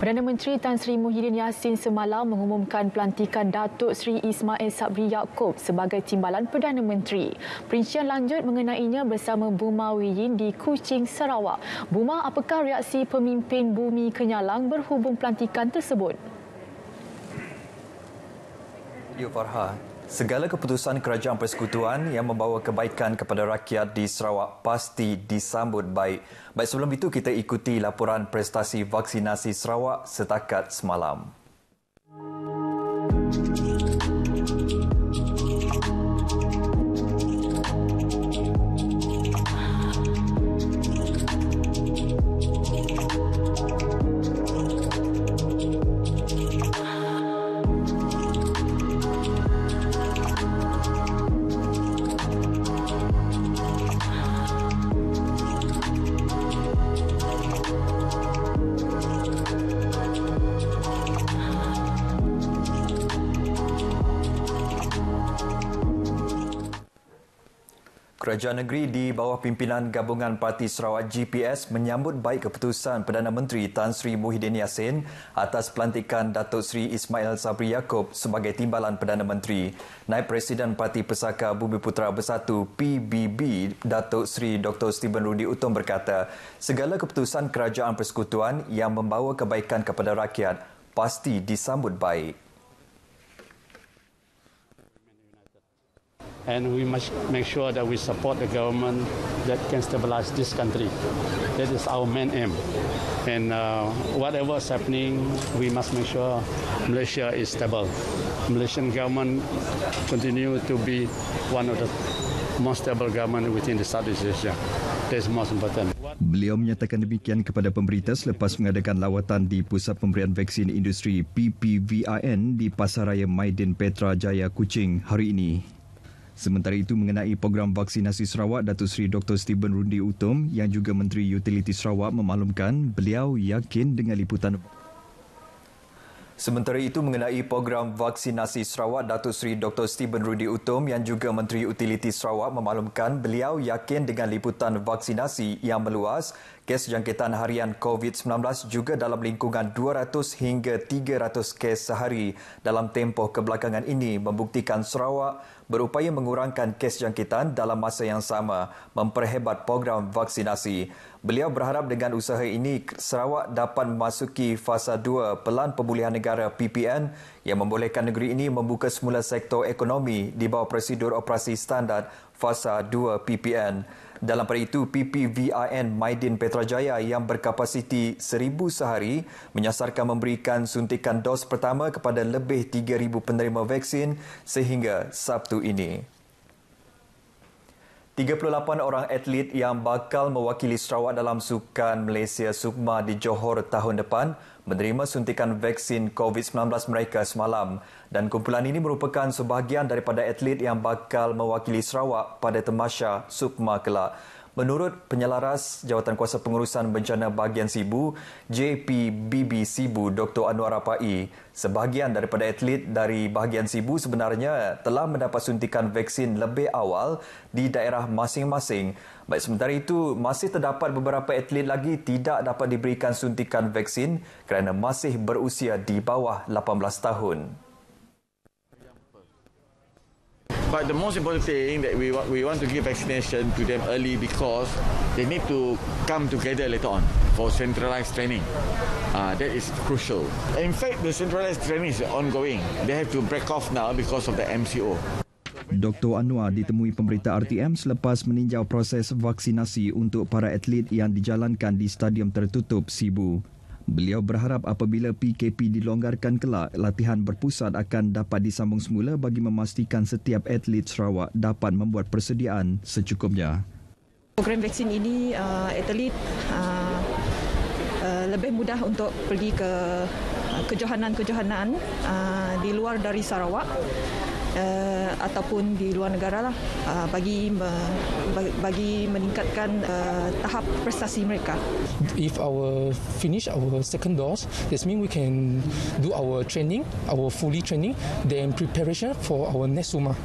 Perdana Menteri Tan Sri Muhyiddin Yassin semalam mengumumkan pelantikan Datuk Sri Ismail Sabri Yaakob sebagai timbalan Perdana Menteri. Perincian lanjut mengenainya bersama Buma Wiyin di Kuching, Sarawak. Buma, apakah reaksi pemimpin bumi Kenyalang berhubung pelantikan tersebut? Ya, Farha, Segala keputusan kerajaan persekutuan yang membawa kebaikan kepada rakyat di Sarawak pasti disambut baik. Baik sebelum itu kita ikuti laporan prestasi vaksinasi Sarawak setakat semalam. Kerajaan Negeri di bawah pimpinan gabungan Parti Sarawak GPS menyambut baik keputusan Perdana Menteri Tan Sri Muhyiddin Yassin atas pelantikan Datuk Sri Ismail Sabri Yaakob sebagai timbalan Perdana Menteri. Naib Presiden Parti Pesaka Bumi Putera Bersatu PBB Datuk Sri Dr. Steven Rudi Utom berkata, segala keputusan Kerajaan Persekutuan yang membawa kebaikan kepada rakyat pasti disambut baik. and we must make sure that we support the government that can stabilize this country. That is our main aim. And uh, whatever is happening, we must make sure Malaysia is stable. Malaysian government continue to be one of the most stable government within the Southeast Asia. That is most important. Beliau menyatakan demikian kepada pemberita selepas mengadakan lawatan di Pusat Pemberian Vaksin Industri PPVIN di Pasaraya Maidin Petra Jaya, Kuching hari ini. Sementara itu mengenai program vaksinasi Sarawak Datuk Seri Dr Stephen Rundi Utom yang juga Menteri Utiliti Sarawak memaklumkan beliau yakin dengan liputan Sementara itu mengenai program vaksinasi Sarawak Datuk Seri Dr Stephen Rudi Utom yang juga Menteri Utiliti Sarawak memaklumkan beliau yakin dengan liputan vaksinasi yang meluas kes jangkitan harian COVID-19 juga dalam lingkungan 200 hingga 300 kes sehari dalam tempoh kebelakangan ini membuktikan Sarawak berupaya mengurangkan kes jangkitan dalam masa yang sama memperhebat program vaksinasi. Beliau berharap dengan usaha ini Sarawak dapat memasuki fasa 2 Pelan Pemulihan Negara PPN yang membolehkan negeri ini membuka semula sektor ekonomi di bawah prosedur operasi standard fasa 2 PPN. Dalam pada itu, PPVIN Maidin Petrajaya yang berkapasiti 1,000 sehari menyasarkan memberikan suntikan dos pertama kepada lebih 3,000 penerima vaksin sehingga Sabtu ini. 38 orang atlet yang bakal mewakili Sarawak dalam sukan Malaysia Sukma di Johor tahun depan menerima suntikan vaksin COVID-19 mereka semalam dan kumpulan ini merupakan sebahagian daripada atlet yang bakal mewakili Sarawak pada temasya Sukma kelak. Menurut penyelaras Jawatan Kuasa Pengurusan Bencana Bahagian Sibu, JPBB Sibu Dr. Anwar Apai, sebahagian daripada atlet dari Bahagian Sibu sebenarnya telah mendapat suntikan vaksin lebih awal di daerah masing-masing. Baik, sementara itu, masih terdapat beberapa atlet lagi tidak dapat diberikan suntikan vaksin kerana masih berusia di bawah 18 tahun. But the most important thing that we want, we want to give vaccination to them early because they need to come together later on for centralised training. Uh, that is crucial. In fact, the centralised training is ongoing. They have to break off now because of the MCO. Dr. Anwar ditemui pemberita RTM selepas meninjau proses vaksinasi untuk para atlet yang dijalankan di Stadium Tertutup Sibu. Beliau berharap apabila PKP dilonggarkan kelak, latihan berpusat akan dapat disambung semula bagi memastikan setiap atlet Sarawak dapat membuat persediaan secukupnya. Program vaksin ini uh, atlet uh, uh, lebih mudah untuk pergi ke uh, kejohanan-kejohanan uh, di luar dari Sarawak uh, ataupun di luar negara lah uh, bagi me, bagi meningkatkan uh, tahap prestasi mereka. If our finish our second dose, this mean we can do our training, our fully training, then preparation for our next summer.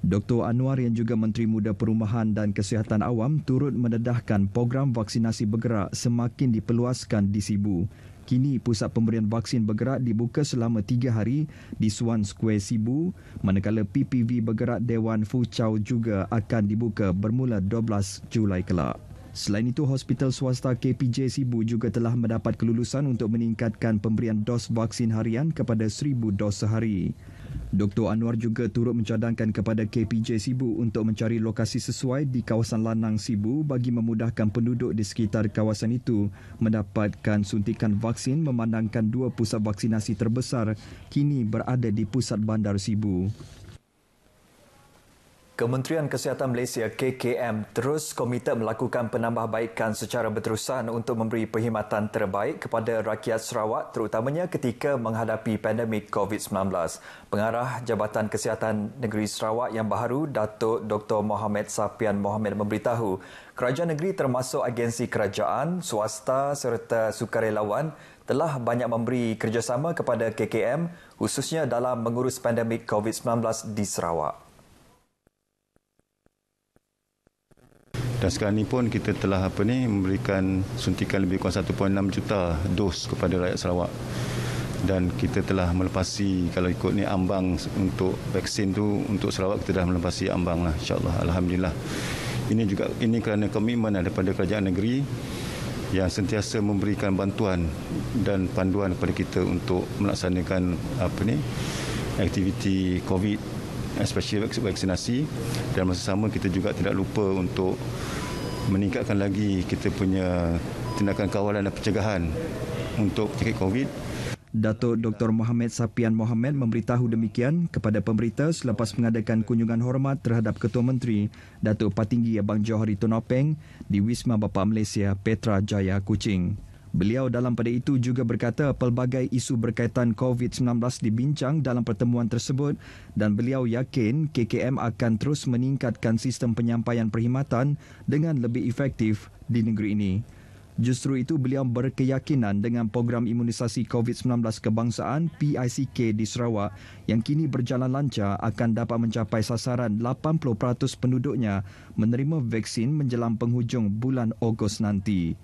Dr. Anwar yang juga Menteri Muda Perumahan dan Kesihatan Awam turut mendedahkan program vaksinasi bergerak semakin diperluaskan di Sibu kini pusat pemberian vaksin bergerak dibuka selama tiga hari di Swan Square Sibu manakala PPV bergerak Dewan Fuchau juga akan dibuka bermula 12 Julai kelak. Selain itu, hospital swasta KPJ Sibu juga telah mendapat kelulusan untuk meningkatkan pemberian dos vaksin harian kepada 1,000 dos sehari. Dr. Anwar juga turut mencadangkan kepada KPJ Sibu untuk mencari lokasi sesuai di kawasan Lanang Sibu bagi memudahkan penduduk di sekitar kawasan itu mendapatkan suntikan vaksin memandangkan dua pusat vaksinasi terbesar kini berada di pusat bandar Sibu. Kementerian Kesihatan Malaysia KKM terus komited melakukan penambahbaikan secara berterusan untuk memberi perkhidmatan terbaik kepada rakyat Sarawak terutamanya ketika menghadapi pandemik COVID-19. Pengarah Jabatan Kesihatan Negeri Sarawak yang baharu Datuk Dr Mohamed Sapian Mohamed memberitahu, kerajaan negeri termasuk agensi kerajaan, swasta serta sukarelawan telah banyak memberi kerjasama kepada KKM khususnya dalam mengurus pandemik COVID-19 di Sarawak. dan sekarang ini pun kita telah apa ni memberikan suntikan lebih kurang 1.6 juta dos kepada rakyat Sarawak dan kita telah melepasi kalau ikut ni ambang untuk vaksin tu untuk Sarawak kita dah melepasi ambang lah insyaAllah Alhamdulillah ini juga ini kerana komitmen daripada kerajaan negeri yang sentiasa memberikan bantuan dan panduan kepada kita untuk melaksanakan apa ni aktiviti COVID especially vaksinasi dan masa sama kita juga tidak lupa untuk meningkatkan lagi kita punya tindakan kawalan dan pencegahan untuk penyakit COVID. Datuk Dr. Mohamed Sapian Mohamed memberitahu demikian kepada pemberita selepas mengadakan kunjungan hormat terhadap Ketua Menteri Datuk Patinggi Abang Johari Tunopeng di Wisma Bapa Malaysia Petra Jaya Kuching. Beliau dalam pada itu juga berkata pelbagai isu berkaitan COVID-19 dibincang dalam pertemuan tersebut dan beliau yakin KKM akan terus meningkatkan sistem penyampaian perkhidmatan dengan lebih efektif di negeri ini. Justru itu beliau berkeyakinan dengan program imunisasi COVID-19 kebangsaan PICK di Sarawak yang kini berjalan lancar akan dapat mencapai sasaran 80% penduduknya menerima vaksin menjelang penghujung bulan Ogos nanti.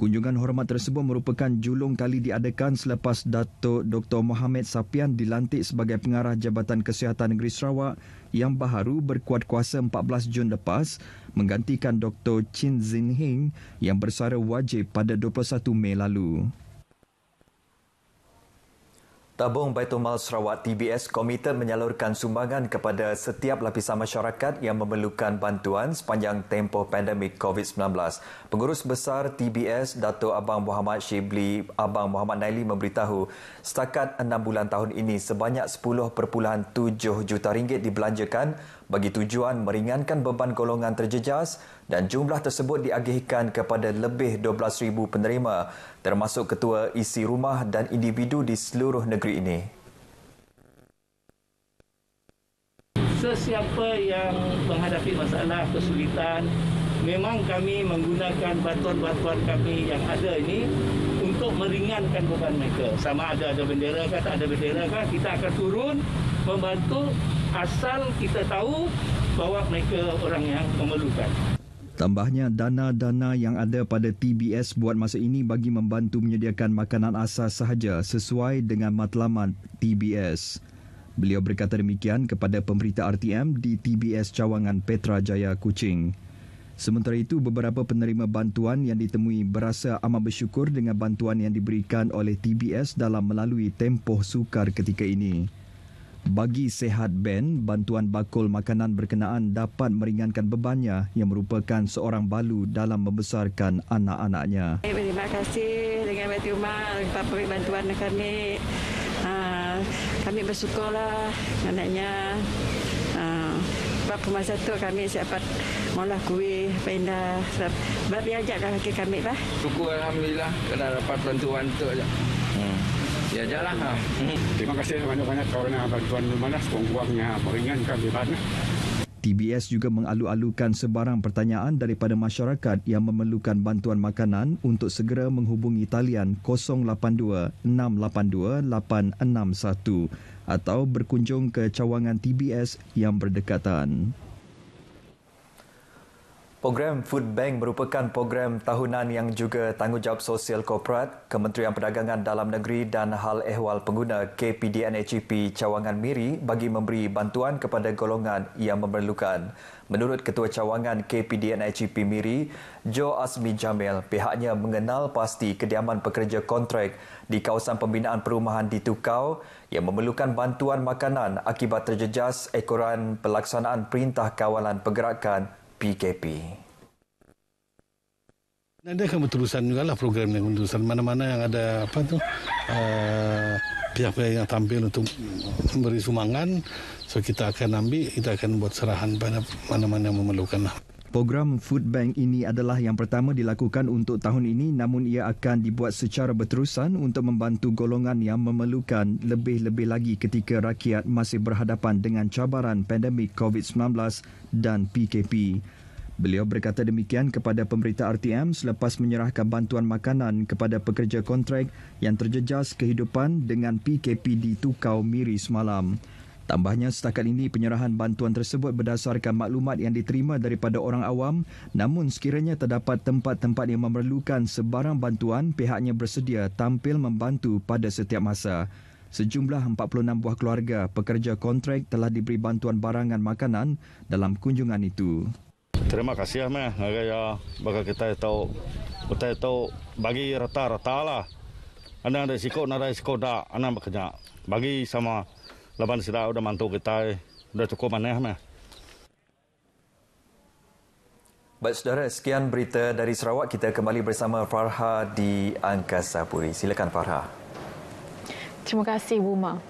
Kunjungan hormat tersebut merupakan julung kali diadakan selepas Datuk Dr. Mohamed Sapian dilantik sebagai pengarah Jabatan Kesihatan Negeri Sarawak yang baharu berkuat kuasa 14 Jun lepas menggantikan Dr. Chin Zin Hing yang bersara wajib pada 21 Mei lalu. Tabung Baitul Sarawak TBS komited menyalurkan sumbangan kepada setiap lapisan masyarakat yang memerlukan bantuan sepanjang tempoh pandemik COVID-19. Pengurus Besar TBS, Datuk Abang Muhammad Shibli Abang Muhammad Naili memberitahu setakat enam bulan tahun ini sebanyak 10.7 juta ringgit dibelanjakan bagi tujuan meringankan beban golongan terjejas dan jumlah tersebut diagihkan kepada lebih 12,000 penerima termasuk ketua isi rumah dan individu di seluruh negeri negeri ini. Sesiapa yang menghadapi masalah kesulitan, memang kami menggunakan bantuan-bantuan kami yang ada ini untuk meringankan beban mereka. Sama ada ada bendera ke tak ada bendera ke, kita akan turun membantu asal kita tahu bahawa mereka orang yang memerlukan. Tambahnya, dana-dana yang ada pada TBS buat masa ini bagi membantu menyediakan makanan asas sahaja sesuai dengan matlamat TBS. Beliau berkata demikian kepada pemberita RTM di TBS Cawangan Petra Jaya, Kuching. Sementara itu, beberapa penerima bantuan yang ditemui berasa amat bersyukur dengan bantuan yang diberikan oleh TBS dalam melalui tempoh sukar ketika ini. Bagi sehat Ben, bantuan bakul makanan berkenaan dapat meringankan bebannya yang merupakan seorang balu dalam membesarkan anak-anaknya. Eh, terima kasih dengan Bati Umar kepada bantuan kami. Ah, kami bersyukurlah anaknya. Ah, sebab masa itu kami dapat mengolah kuih, pindah. Sebab dia ajakkan kaki kami. Syukur Alhamdulillah kerana dapat bantuan untuk Ya jalah. Hmm. Terima kasih banyak-banyak kerana bantuan Lumanas kuang-kuangnya meringankan beban. TBS juga mengalu-alukan sebarang pertanyaan daripada masyarakat yang memerlukan bantuan makanan untuk segera menghubungi talian 082-682-861 atau berkunjung ke cawangan TBS yang berdekatan. Program Food Bank merupakan program tahunan yang juga tanggungjawab sosial korporat Kementerian Perdagangan Dalam Negeri dan Hal Ehwal Pengguna KPDNHGP e Cawangan Miri bagi memberi bantuan kepada golongan yang memerlukan. Menurut Ketua Cawangan KPDNHGP e Miri, Jo Asmi Jamil, pihaknya mengenal pasti kediaman pekerja kontrak di kawasan pembinaan perumahan di Tukau yang memerlukan bantuan makanan akibat terjejas ekoran pelaksanaan Perintah Kawalan Pergerakan PKP. Anda akan berterusan juga lah program ini untuk mana-mana yang ada apa tu uh, eh, pihak pihak yang tampil untuk memberi sumangan, So kita akan ambil, kita akan buat serahan pada mana-mana yang memerlukan lah. Program Food Bank ini adalah yang pertama dilakukan untuk tahun ini namun ia akan dibuat secara berterusan untuk membantu golongan yang memerlukan lebih-lebih lagi ketika rakyat masih berhadapan dengan cabaran pandemik COVID-19 dan PKP. Beliau berkata demikian kepada pemberita RTM selepas menyerahkan bantuan makanan kepada pekerja kontrak yang terjejas kehidupan dengan PKP di Tukau Miri semalam. Tambahnya, setakat ini penyerahan bantuan tersebut berdasarkan maklumat yang diterima daripada orang awam namun sekiranya terdapat tempat-tempat yang memerlukan sebarang bantuan, pihaknya bersedia tampil membantu pada setiap masa. Sejumlah 46 buah keluarga pekerja kontrak telah diberi bantuan barangan makanan dalam kunjungan itu. Terima kasih meh agak ya bagi kita tahu kita tahu bagi rata-rata lah. Anak ada sikok, anak ada sikok dah, anak bekerja. Bagi sama Laban sida udah mantu kita sudah cukup mana, mah. Baik saudara, sekian berita dari Sarawak. Kita kembali bersama Farha di Angkasa Puri. Silakan Farha. Terima kasih, Wuma.